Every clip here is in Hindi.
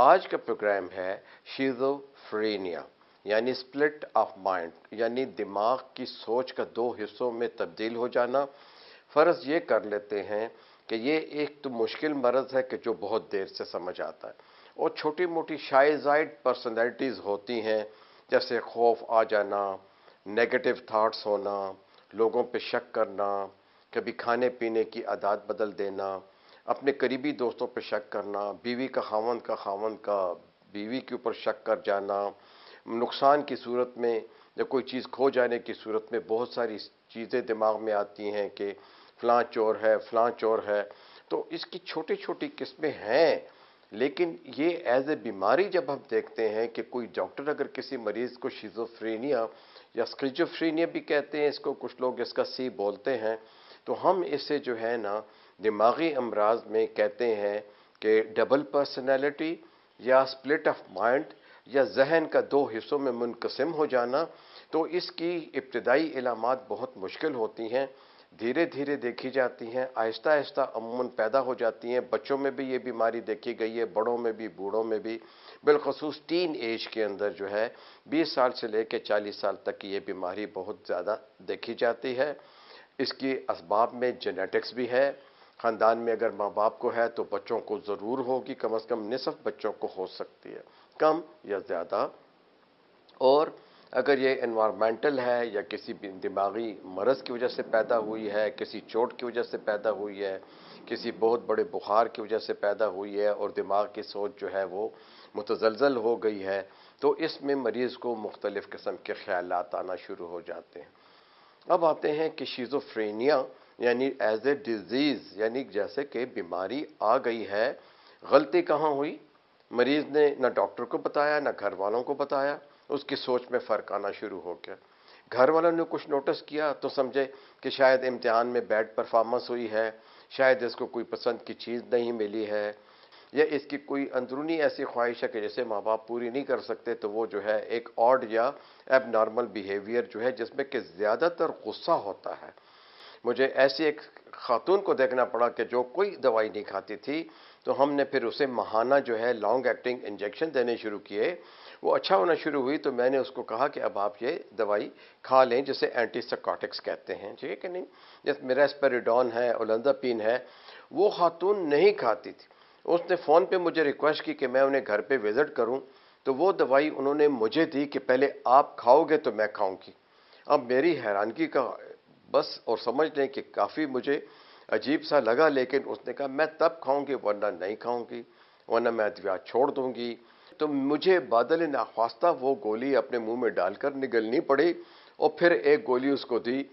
आज का प्रोग्राम है शीजोफ्रेनिया यानी स्प्लिट ऑफ माइंड यानी दिमाग की सोच का दो हिस्सों में तब्दील हो जाना फ़र्ज ये कर लेते हैं कि ये एक तो मुश्किल मर्ज़ है कि जो बहुत देर से समझ आता है और छोटी मोटी शाइजाइड पर्सनैलिटीज़ होती हैं जैसे खौफ आ जाना नेगेटिव थाट्स होना लोगों पर शक करना कभी खाने पीने की आदत बदल देना अपने करीबी दोस्तों पर शक करना बीवी का खावन का खावन का बीवी के ऊपर शक कर जाना नुकसान की सूरत में या कोई चीज़ खो जाने की सूरत में बहुत सारी चीज़ें दिमाग में आती हैं कि फ़लाँ चोर है फ़लाँ चोर है तो इसकी छोटी छोटी किस्में हैं लेकिन ये एज ए बीमारी जब हम देखते हैं कि कोई डॉक्टर अगर किसी मरीज़ को शिजोफ्रेनिया या स्क्रिजोफ्रेनिया भी कहते हैं इसको कुछ लोग इसका सी बोलते हैं तो हम इसे जो है ना दिमागी अमराज में कहते हैं कि डबल पर्सनैलिटी या स्प्लिट ऑफ माइंड या जहन का दो हिस्सों में मुनकसम हो जाना तो इसकी इब्तदाई इलामत बहुत मुश्किल होती हैं धीरे धीरे देखी जाती हैं आहिस्ता आहिस्ता अमूमन पैदा हो जाती हैं बच्चों में भी ये बीमारी देखी गई है बड़ों में भी बूढ़ों में भी बिलखसूस टीन एज के अंदर जो है 20 साल से लेकर 40 साल तक की ये बीमारी बहुत ज़्यादा देखी जाती है इसके इसबाब में जेनेटिक्स भी है ख़ानदान में अगर माँ बाप को है तो बच्चों को ज़रूर होगी कम अज़ कम नसफ़ बच्चों को हो सकती है कम या ज़्यादा और अगर ये इन्वामेंटल है या किसी दिमागी मरज़ की वजह से पैदा हुई है किसी चोट की वजह से पैदा हुई है किसी बहुत बड़े बुखार की वजह से पैदा हुई है और दिमाग की सोच जो है वो मुतजलजल हो गई है तो इसमें मरीज़ को मुख्तलिफ़ किस्म के ख्याल आना शुरू हो जाते हैं अब आते हैं कि शीजोफ्रेनिया यानी एज ए डिजीज़ यानी जैसे कि बीमारी आ गई है गलती कहाँ हुई मरीज़ ने ना डॉक्टर को बताया ना घर वालों को बताया उसकी सोच में फ़र्क आना शुरू हो गया घर वालों ने कुछ नोटिस किया तो समझे कि शायद इम्तिहान में बैड परफॉर्मेंस हुई है शायद इसको कोई पसंद की चीज़ नहीं मिली है या इसकी कोई अंदरूनी ऐसी ख्वाहिश है कि जैसे माँ बाप पूरी नहीं कर सकते तो वो जो है एक ऑड या एब नॉर्मल बिहेवियर जो है जिसमें कि ज़्यादातर गुस्सा होता है मुझे ऐसी एक खातून को देखना पड़ा कि जो कोई दवाई नहीं खाती थी तो हमने फिर उसे महाना जो है लॉन्ग एक्टिंग इंजेक्शन देने शुरू किए वो अच्छा होना शुरू हुई तो मैंने उसको कहा कि अब आप ये दवाई खा लें जिसे एंटीसकॉटिक्स कहते हैं ठीक है कि नहीं जैसे मेरा स्पेरिडॉन है ओलंदापीन है वो खातून नहीं खाती थी उसने फ़ोन पे मुझे रिक्वेस्ट की कि मैं उन्हें घर पे विज़िट करूं तो वो दवाई उन्होंने मुझे दी कि पहले आप खाओगे तो मैं खाऊंगी अब मेरी हैरानगी का बस और समझ लें कि काफ़ी मुझे अजीब सा लगा लेकिन उसने कहा मैं तब खाऊंगी वरना नहीं खाऊंगी वरना मैं अद्वियात छोड़ दूंगी तो मुझे बादल नाख्वास्ता वो गोली अपने मुँह में डालकर निगलनी पड़ी और फिर एक गोली उसको दी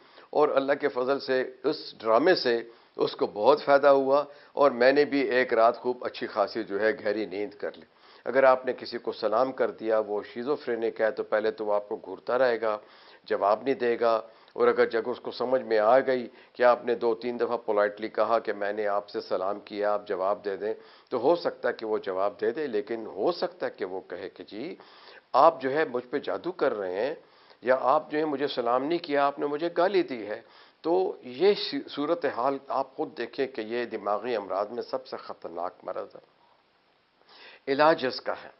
और अल्लाह के फजल से उस ड्रामे से उसको बहुत फ़ायदा हुआ और मैंने भी एक रात खूब अच्छी खासी जो है गहरी नींद कर ली अगर आपने किसी को सलाम कर दिया वो शीज़ोफ्रेनिक है तो पहले तो वो आपको घूरता रहेगा जवाब नहीं देगा और अगर जब उसको समझ में आ गई कि आपने दो तीन दफ़ा पोलाइटली कहा कि मैंने आपसे सलाम किया आप जवाब दे दें तो हो सकता है कि वो जवाब दे दे लेकिन हो सकता है कि वो कहे कि जी आप जो है मुझ पर जादू कर रहे हैं या आप जो है मुझे सलाम नहीं किया आपने मुझे गाली दी है तो ये सूरत हाल आप खुद देखें कि ये दिमागी अमराज में सबसे ख़तरनाक मरज़ है इलाज इसका है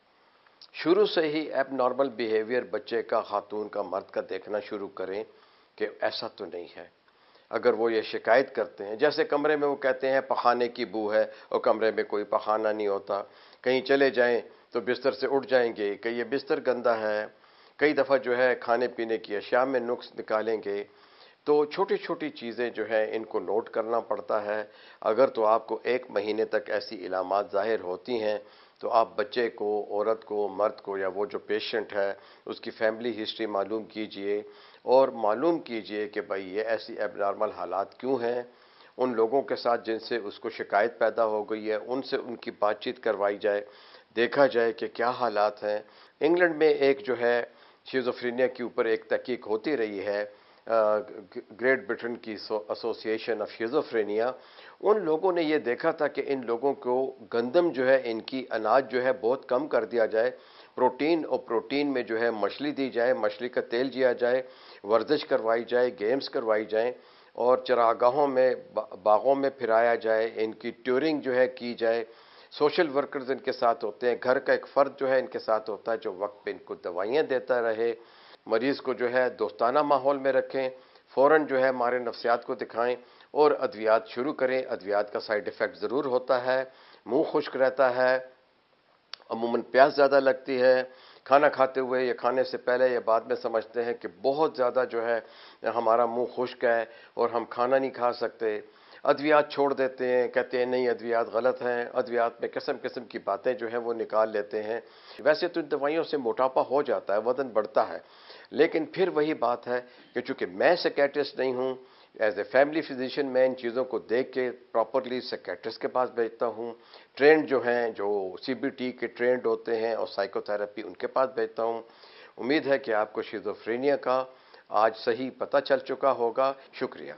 शुरू से ही एब नॉर्मल बिहेवियर बच्चे का खातून का मर्द का देखना शुरू करें कि ऐसा तो नहीं है अगर वो ये शिकायत करते हैं जैसे कमरे में वो कहते हैं पखाने की बू है और कमरे में कोई पखाना नहीं होता कहीं चले जाएं तो बिस्तर से उठ जाएंगे कहीं ये बिस्तर गंदा है कई दफ़ा जो है खाने पीने की अशिया में नुक्स निकालेंगे तो छोटी छोटी चीज़ें जो है इनको नोट करना पड़ता है अगर तो आपको एक महीने तक ऐसी इलामत ज़ाहिर होती हैं तो आप बच्चे को औरत को मर्द को या वो जो पेशेंट है उसकी फैमिली हिस्ट्री मालूम कीजिए और मालूम कीजिए कि भाई ये ऐसी एबनॉर्मल हालात क्यों हैं उन लोगों के साथ जिनसे उसको शिकायत पैदा हो गई है उनसे उनकी बातचीत करवाई जाए देखा जाए कि क्या हालात हैं इंग्लैंड में एक जो है शिजोफ्रीनिया के ऊपर एक तहकीक होती रही है ग्रेट ब्रिटेन की एसोसिएशन ऑफ शिजोफ्रेनिया उन लोगों ने ये देखा था कि इन लोगों को गंदम जो है इनकी अनाज जो है बहुत कम कर दिया जाए प्रोटीन और प्रोटीन में जो है मछली दी जाए मछली का तेल दिया जाए वर्जिश करवाई जाए गेम्स करवाई जाएँ और चरागाहों में बागों में फिराया जाए इनकी ट्यूरिंग जो है की जाए सोशल वर्कर्स इनके साथ होते हैं घर का एक फ़र्द जो है इनके साथ होता है जो वक्त पे इनको दवाइयाँ देता रहे मरीज़ को जो है दोस्ताना माहौल में रखें फ़ौर जो है हमारे नफसियात को दिखाएँ और अद्वियात शुरू करें अद्वियात का साइड इफ़ेक्ट ज़रूर होता है मुँह खुश्क रहता है अमूमन प्यास ज़्यादा लगती है खाना खाते हुए या खाने से पहले या बाद में समझते हैं कि बहुत ज़्यादा जो है हमारा मुंह खुश्क है और हम खाना नहीं खा सकते अद्वियात छोड़ देते हैं कहते हैं नहीं अद्वियात गलत हैं अद्वियात में किस्म किस्म की बातें जो हैं वो निकाल लेते हैं वैसे तो इन दवाइयों से मोटापा हो जाता है वजन बढ़ता है लेकिन फिर वही बात है कि चूँकि मैं सेकेट्रिस्ट नहीं हूँ एज ए फैमिली फिजिशियन मैं इन चीज़ों को देख के प्रॉपरली सेकेट्रिस्ट के पास भेजता हूँ ट्रेंड जो हैं जो सी बी टी के ट्रेंड होते हैं और साइकोथेरेपी उनके पास भेजता हूँ उम्मीद है कि आपको शिजोफ्रेनिया का आज सही पता चल चुका होगा शुक्रिया